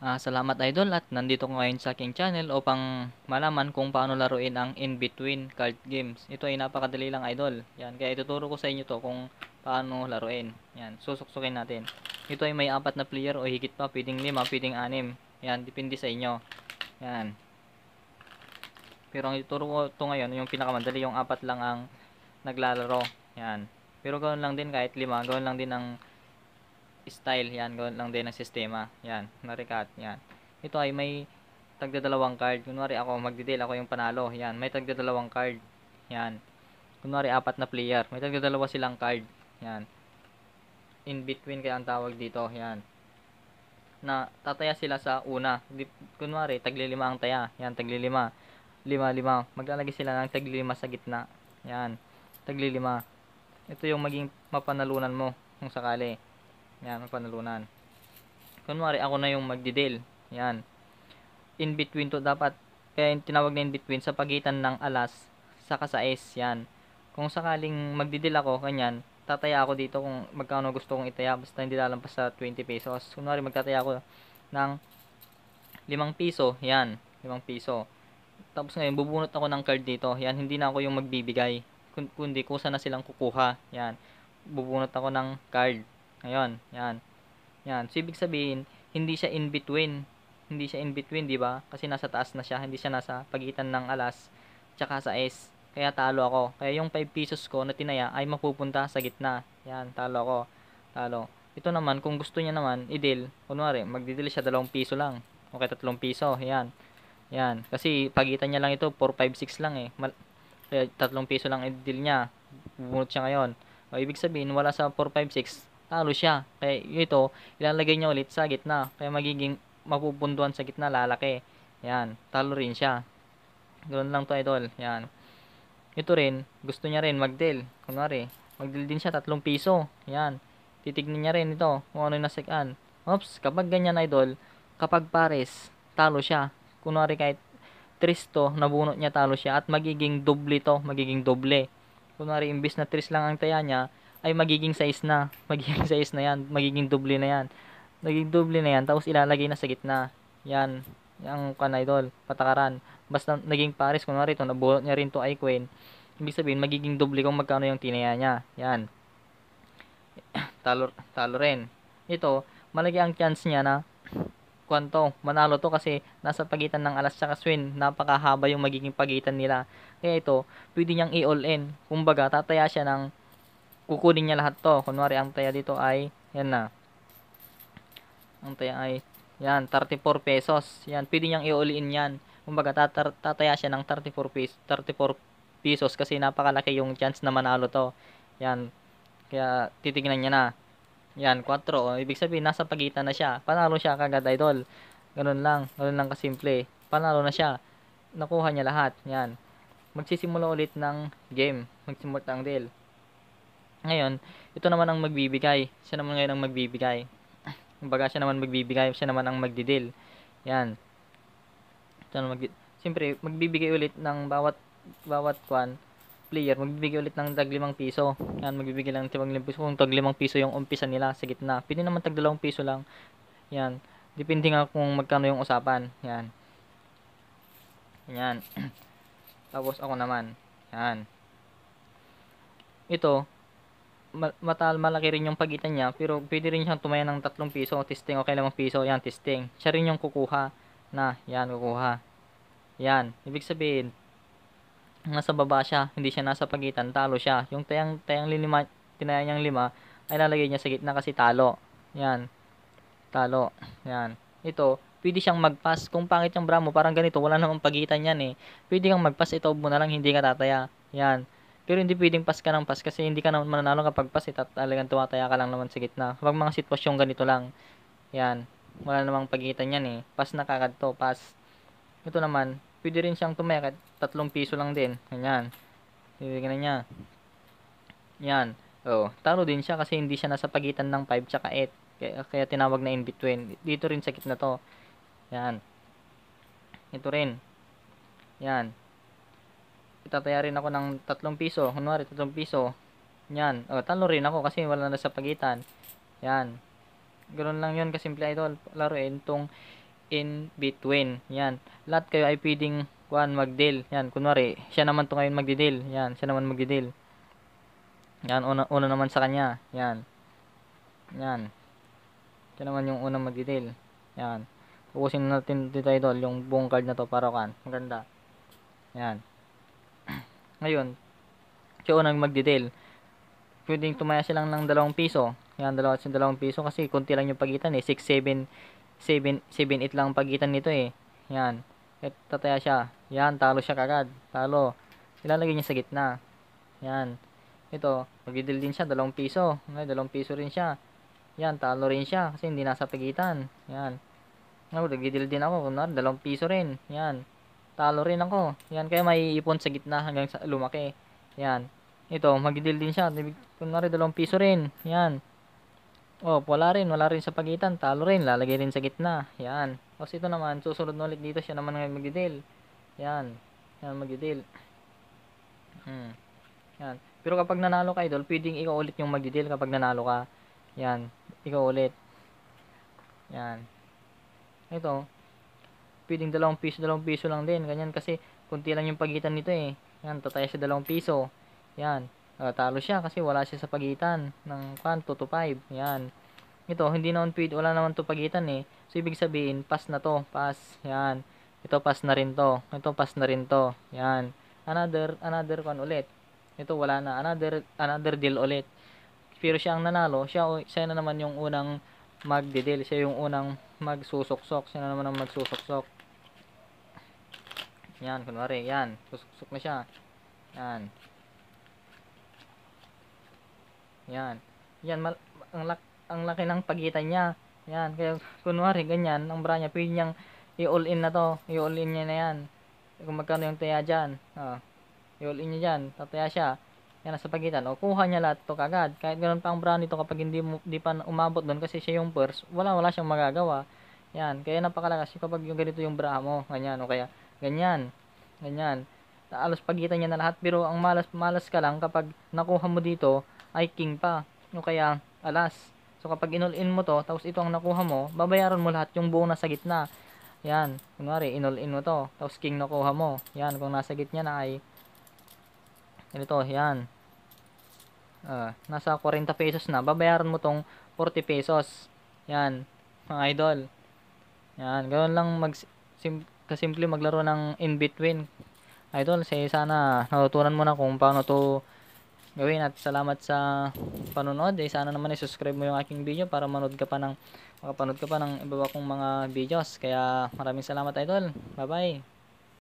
Uh, salamat idol at nandito ko ngayon sa aking channel upang malaman kung paano laruin ang in-between card games. Ito ay napakadali lang idol. Yan, kaya ituturo ko sa inyo to kung paano laruin. Yan, susuksukin natin. Ito ay may apat na player o higit pa, pwedeng lima, pwedeng anim. Yan, depende sa inyo. Yan. Pero ang ituturo ko to ngayon, yung pinakamadali, yung apat lang ang naglalaro. Yan. Pero ganoon lang din kahit lima, ganoon lang din ang style. Yan, ganoon lang din ang sistema. Yan, narikat. Yan. Ito ay may tagdadalawang card. Kunwari ako, magdidil ako yung panalo. Yan, may tagdadalawang card. Yan. Kunwari apat na player. May tagdadalawa silang card. Yan. In between kaya ang tawag dito. Yan na tataya sila sa una. kunwari, taglilima ang taya. Yan, taglilima. Lima, lima. Maglalagay sila ng taglilima sa gitna. Yan. Taglilima. Ito yung maging mapanalunan mo kung sakali. Yan, panalunan. Kunwari, ako na yung magdidel. Yan. In between to dapat. Kaya yung tinawag na in between sa pagitan ng alas saka sa S. Yan. Kung sakaling magdidel ako, kanyan, tataya ako dito kung magkano gusto kong itaya basta hindi lalampas sa 20 pesos. Kunwari, magtataya ako ng 5 piso. Yan. 5 piso. Tapos ngayon, bubunot ako ng card dito. Yan, hindi na ako yung magbibigay. Kundi kusa na silang kukuha. Yan. Bubunot ako ng card. Ngayon, yan. Yan. So, ibig sabihin, hindi siya in between. Hindi siya in between, di ba? Kasi nasa taas na siya. Hindi siya nasa pagitan ng alas tsaka sa S. Kaya talo ako. Kaya yung 5 pesos ko na tinaya ay mapupunta sa gitna. Yan, talo ako. Talo. Ito naman, kung gusto niya naman, i-deal. Kunwari, magdi-deal siya 2 piso lang. O kaya 3 piso. Yan. Yan. Kasi pagitan niya lang ito, 4, 5, 6 lang eh. Mal kaya 3 piso lang i-deal niya. Bumunot siya ngayon. O, ibig sabihin, wala sa 4, 5, 6, talo siya. Kaya ito, ilalagay niya ulit sa gitna. Kaya magiging mapupunduan sa gitna, lalaki. Yan, talo rin siya. Ganoon lang to idol. Yan. Ito rin, gusto niya rin magdel. Kunwari, magdel din siya, tatlong piso. Yan. Titignan niya rin ito, kung ano yung nasikaan. Oops, kapag ganyan idol, kapag pares, talo siya. Kunwari kahit tristo, nabunot niya talo siya at magiging doble to, magiging doble. Kunwari, imbis na tris lang ang taya niya, ay magiging size na. Magiging size na yan. Magiging doble na yan. Magiging doble na yan. Tapos ilalagay na sa gitna. Yan. Yung kan idol. Patakaran. Basta naging pares. Kunwari ito, nabulot niya rin to ay queen. Ibig sabihin, magiging doble kung magkano yung tinaya niya. Yan. talo, talo rin. Ito, malaki ang chance niya na kwanto, manalo to kasi nasa pagitan ng alas tsaka swing, napakahaba yung magiging pagitan nila. Kaya ito, pwede niyang i-all in. Kumbaga, tataya siya ng kukunin niya lahat to. Kunwari, ang taya dito ay, yan na. Ang taya ay, yan, 34 pesos. Yan, pwede niyang iuliin yan. Kumbaga, tatar, tataya siya ng 34 pesos, 34 pesos kasi napakalaki yung chance na manalo to. Yan, kaya titignan niya na. Yan, 4. ibig sabihin, nasa pagitan na siya. Panalo siya kagad, idol. Ganun lang. Ganun lang kasimple. Panalo na siya. Nakuha niya lahat. Yan. Magsisimula ulit ng game. Magsimula ang deal. Ngayon, ito naman ang magbibigay. Siya naman ngayon ang magbibigay. Kumbaga siya naman magbibigay, siya naman ang magdidil. Yan. Ito naman mag Siyempre, magbibigay ulit ng bawat bawat kwan player, magbibigay ulit ng tag 5 piso. Yan, magbibigay lang ng tag 5 piso. Kung tag 5 piso yung umpisa nila sa gitna, pwede naman tag 2 piso lang. Yan. Depende nga kung magkano yung usapan. Yan. Yan. Tapos ako naman. Yan. Ito, matal malaki rin yung pagitan niya pero pwede rin siyang tumaya ng 3 piso o testing okay lamang piso yan testing siya rin yung kukuha na yan kukuha yan ibig sabihin nasa baba siya hindi siya nasa pagitan talo siya yung tayang tayang lima tinaya niyang lima ay lalagay niya sa gitna kasi talo yan talo yan ito pwede siyang magpas kung pangit yung bra parang ganito wala namang pagitan yan eh pwede kang magpas ito mo na lang hindi ka tataya yan pero hindi pwedeng pass ka ng pass kasi hindi ka naman mananalo kapag pass. Eh, talagang tumataya ka lang naman sa gitna. Kapag mga sitwasyong ganito lang. Yan. Wala namang pagkita niyan eh. Pass na kagad to. Pass. Ito naman. Pwede rin siyang tumaya. kahit Tatlong piso lang din. Ganyan. Bibigyan na niya. Yan. Oh, talo din siya kasi hindi siya nasa pagitan ng 5 tsaka 8. Kaya, kaya tinawag na in between. Dito rin sa gitna to. Yan. Ito rin. Yan tatayarin ako ng tatlong piso. Kunwari, tatlong piso. Yan. O, talo rin ako kasi wala na sa pagitan. Yan. Ganun lang yun kasimple ito. Laruin eh, tong in between. Yan. Lahat kayo ay pwedeng kuan mag-deal. Yan. Kunwari, siya naman to ngayon magdi-deal. Yan. Siya naman magdi-deal. Yan. Una, una naman sa kanya. Yan. Yan. Siya naman yung unang magdi-deal. Yan. Pupusin natin dito idol yung buong card na to para kan. Maganda. Yan. Ngayon, siya unang mag-detail. Pwedeng tumaya silang lang ng dalawang piso. Yan, dalawa sa dalawang piso kasi konti lang yung pagitan eh. 6, 7, 7, 8 lang pagitan nito eh. Yan. At tataya siya. Yan, talo siya kagad. Talo. Ilalagay niya sa gitna. Yan. Ito, magdidil din siya, dalawang piso. ngayon dalawang piso rin siya. Yan, talo rin siya kasi hindi nasa pagitan. Yan. Ngayon, nagdidil din ako. Kunwari, dalawang piso rin. Yan. Talo rin ako. Yan, kaya may ipon sa gitna hanggang sa lumaki. Yan. Ito, magidil din siya. Kunwari, dalawang piso rin. Yan. O, oh, wala rin. Wala rin sa pagitan. Talo rin. Lalagay rin sa gitna. Yan. Tapos oh, ito naman, susunod na ulit dito. Siya naman ngayon magdidil. Yan. Yan, magdidil. Hmm. Yan. Pero kapag nanalo ka, idol, pwedeng ikaw ulit yung magdidil kapag nanalo ka. Yan. Ikaw ulit. Yan. Ito pwedeng dalawang piso, dalawang piso lang din. Ganyan kasi kunti lang yung pagitan nito eh. Yan, tataya siya dalawang piso. Yan. Uh, talo siya kasi wala siya sa pagitan ng kwan, 2 to 5. Yan. Ito, hindi naman feed wala naman to pagitan eh. So, ibig sabihin, pass na to. Pass. Yan. Ito, pass na rin to. Ito, pass na rin to. Yan. Another, another kwan ulit. Ito, wala na. Another, another deal ulit. Pero siya ang nanalo. Siya, siya na naman yung unang magdedel Siya yung unang magsusuksok. Siya na naman ang magsusuksok. Yan, kunwari. Yan. Susuksok na siya. Yan. Yan. Yan. Mal ang, lak ang laki ng pagitan niya. Yan. Kaya kunwari, ganyan. Ang bra niya, pwede niyang i-all in na to. I-all in niya na yan. Kung magkano yung taya dyan. Oh. I-all in niya dyan. Tataya siya yan sa pagitan o kuha niya lahat to kagad kahit ganoon pa ang brand nito kapag hindi mo, di pa umabot doon kasi siya yung first wala wala siyang magagawa yan kaya napakalakas yung kapag yung ganito yung bra mo ganyan o kaya ganyan ganyan Taalos pagitan niya na lahat pero ang malas malas ka lang kapag nakuha mo dito ay king pa o kaya alas so kapag inol in mo to tapos ito ang nakuha mo babayaran mo lahat yung buong nasa gitna yan kunwari inol in mo to tapos king nakuha mo yan kung nasa gitna na ay Ganito, yan. Uh, nasa 40 pesos na. Babayaran mo tong 40 pesos. Yan, mga idol. Yan, ganoon lang mag sim, kasimple maglaro ng in-between. Idol, say sana natutunan mo na kung paano to gawin at salamat sa panonood. Eh, sana naman i-subscribe mo yung aking video para manood ka pa ng makapanood ka pa ng iba kong mga videos. Kaya maraming salamat idol. Bye-bye.